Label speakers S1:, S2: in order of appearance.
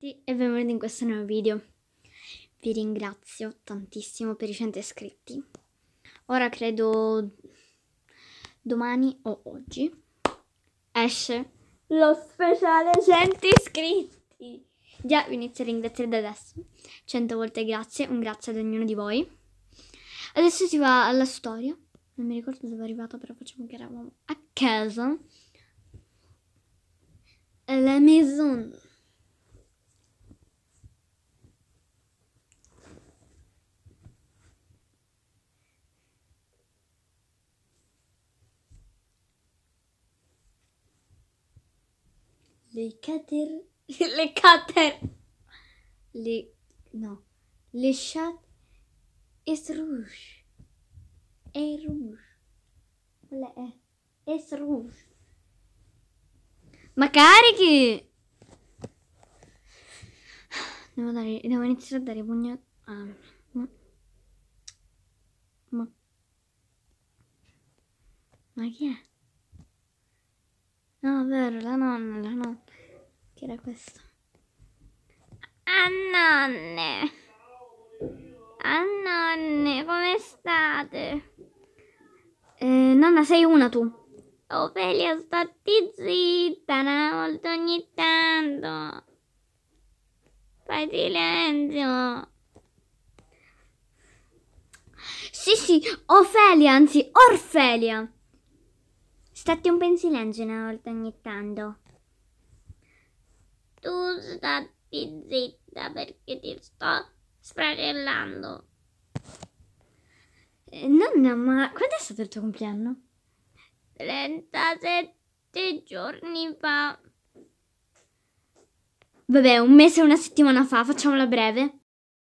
S1: tutti e benvenuti in questo nuovo video. Vi ringrazio tantissimo per i 100 iscritti. Ora credo domani o oggi esce lo speciale 100 iscritti. Già vi inizio a ringraziare da adesso. 100 volte grazie, un grazie ad ognuno di voi. Adesso si va alla storia. Non mi ricordo dove è arrivata, però facciamo che eravamo a casa. La maison Le cater... Le cater... Le... No. Le chat... Es rouge. È rouge. Quella è... Eh, es rouge. Ma carichi! Devo, dare, devo iniziare a dare pugnato. a ma, ma, ma chi è? No, è vero, la nonna, la nonna che era questo. Ah nonne! come state? Eh, nonna, sei una tu. Ophelia stati zitta una volta ogni tanto. Fai silenzio. Sì, sì, Ophelia anzi, Orfelia. Stati un po' in silenzio una volta ogni tanto non zitta perché ti sto sfragellando. Eh, nonna, ma quando è stato il tuo compleanno? 37 giorni fa. Vabbè, un mese e una settimana fa, facciamola breve.